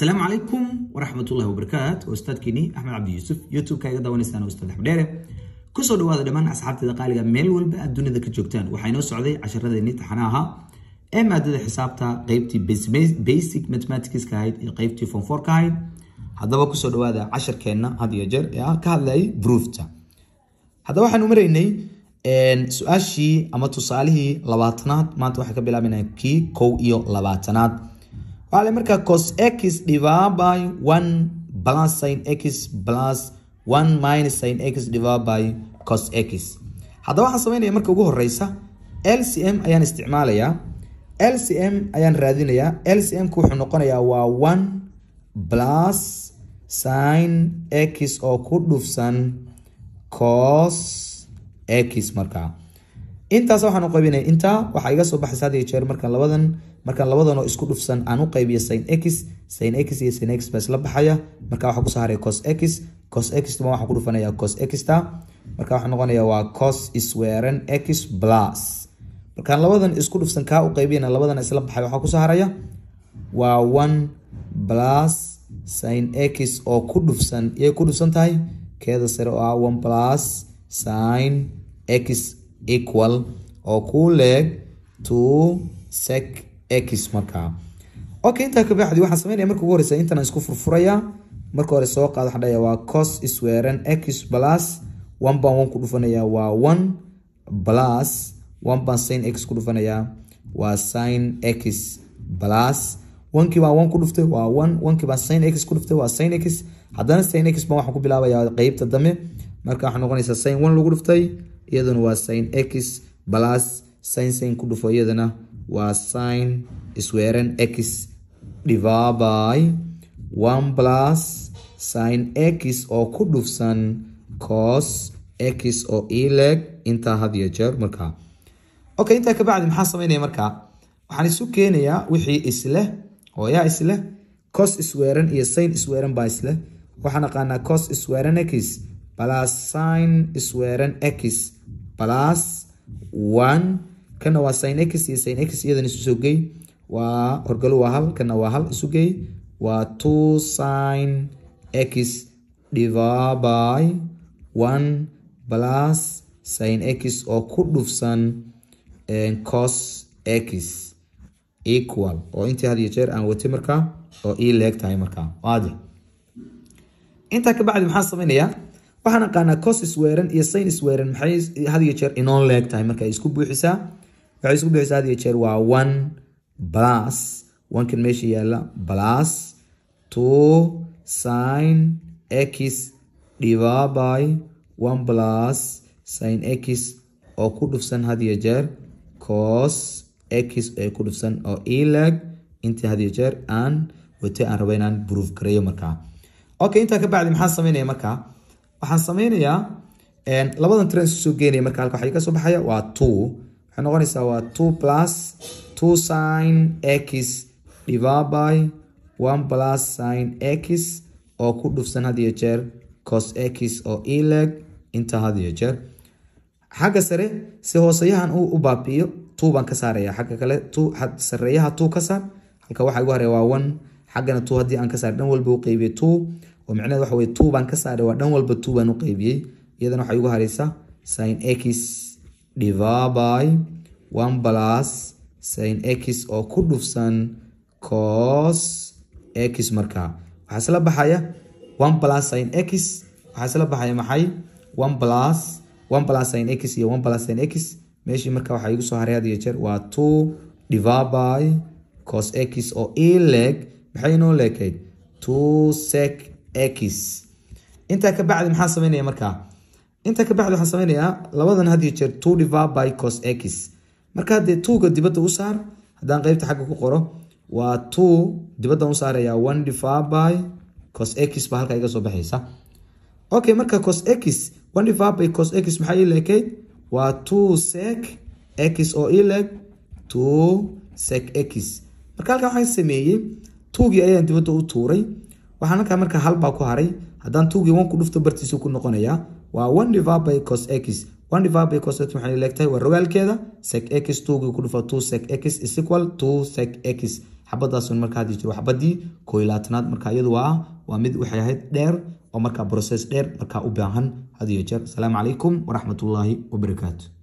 السلام عليكم ورحمة الله وبركاته أستاذكيني أحمد عبد اليوسف يوتيوب كايغا داونيسان أستاذ أحمد ديري كسو دواada dhamaan asxaabteeda qaaliga meel walba adduunyada ka joogtaan waxaa inoo socday casharadeenii taxana ahaa ee maadada xisaabta qaybtii basic mathematicska ahayd iyo qaybtii form four ka ahayd haddaba kusoo dhawaada casharkeenna had iyo jeer ee ka hadlayay proofta haddaba waxaan u maraynay su-aashii ama tusaalihii labaatanaad maanta waxay ka bilaabanayaan kii kow iyo labaatanaad Pale marka cos x divided by 1 plus sin x plus 1 minus sin x divided by cos x. Haddaba waxaan sameynaya marka ugu horeysa m ayaan isticmaalayaa LCM ayaan raadinayaa m-ka wuxuu noqonayaa waa 1 plus sin x oo ku dhufsan cos x markaa intaas waxaan u qaybinaya intaa waxaa iga soo baxaysa had jeer markaan labadan markaan labadanoo isku dhufsan aan u qaybiyo sin x sin x iyo sin x baa isla baxaya marka waxaa kusoo haray cos x cos x ma waxaan ku dhufanaya cos xta marka waxaa noqonaya waa cos isweeran x plus markaan labadan isku dhufsan kaa u qaybiyana labadana isla baxay waxaa kusoo haraya waa one plus sin x oo ku dhufsan iyay ku dhufsan tahay keeda sare oo ah one plus sin x equal oo kuu leeg to sec x markaa okay intaa ka bacdi waxaan sameynaya marka ugu horeysa intan isku furfuraya marka hore soo qaad waxaan dhahaya waa cos isweeran x plus one baan one ku dhufanaya waa one plus one baan sin x ku dhufanaya waa sin x plus wankii baan one ku dhuftay waa one wankii baan sin x ku dhuftay waa sin x haddana sin x baan waxaan ku bilaabayaa qeybta dambe marka waxaa noqonaysaa sin one lagu dhuftay iyaduna waa sin x plus sin sin ku dhufo iyadana waa sin isweeran x divaby one plus sin x oo ku dhufsan cos x oo ileg intaa hadiyo jeer markaa okay intaa kabacdi maxaa sameynaya markaa waxaan isu keenayaa wixii isleh oo yaa isleh cos isweeran iyo sin isweeran baa isleh waxaan aqaanaa cos isweeran x plus sin isweeran x plus one kana waa sin x iyo sin x iyadan isu gey waa horgalo waa hal kana waa hal isu gey waa two sin x divided by one plus sin x oo ku dhufsan eh, cos x equal oo intii had iyo jeer aan watay markaa oo ii leeg markaa waadix intaa ka maxaan samaynayaa waxaan aqaanaa cos isweeran iyo sain isweeran maxay hadiyo jeer inoon leeg tahay marka isku buuxisaa waxay isku buuxisaa hadiyo jeer waa one plus onkan meesha yaalla plus two sin x divaby one plus sin x oo ku dhufsan hadiyo jeer cos x ee ku dhufsan oo ileeg e intii hadiyo jeer aan watay aan rabo inaan bruuf gareeyo markaa okay intaa ka bacdi maxaan sameynaya markaa waxaan samaynayaa labadan trans soo geenaya marka halka waxa kasoo baxaya waa two waxay noqonaysaa waa two plus two sin x divide one plus sin x oo ku dhufsan had iyo jeer cos x oo ileg e inta had iyo jeer xagga sare si hooseyahan uu u baabi'iyo two baan ka saaraya xagga kale sareeyaha two ka saar halka waxa igu hareya waa one xaggana two haddii aan ka saar dhan walba u qeybiyo two oo micnaheed waxa weye two baan ka saaray waa dhan walba two baan u qeybiyey iyadana waxay igu haraysaa sin x divaby one plus sin x oo ku dhufsan cos x markaa waxaa isla baxaya one plus sin x waxaa isla baxaya maxay one plus one plus sin x iyo one plus sin x meeshii marka waxaa igu soo haray had iyo jeer waa two divaby cos x oo ileg maxay inoo leekayd two sec x intaa ka bacdi maxaa samaynaya markaa intaa ka bacdi waxaa samaynayaa labadan hadiyo jeer two divi by cos x marka haddee twoga dibadda u saar haddaan qeybta xagga ku qoro waa two dibaddan u saarayaa one divi by cos x baa halkaa iga soo baxaysa okay marka cos x one divi by cos x maxaa ii leekayd waa two sec x oo ii leeg two sec x marka halkaa waxaan sameeyey twogii ayaan dibadda u tuuray waxaan halkaa marka halbaa ku haray haddaan tuugii wanku dhufto bartiisu ku noqonayaa waa one divided by cos x one divided by cos x waxay leegtahay waa rogaalkeeda sec x tuugii ku dhufa two sec x is equal two sec x xabadaasun markaa hadii jiro xabadii koo iyo iyadu waa waa mid waxay ahayd dheer oo markaa process dheer markaa u baahan had iyo jeer asalaamu calaykum waraxmatullaahi wabarakaatu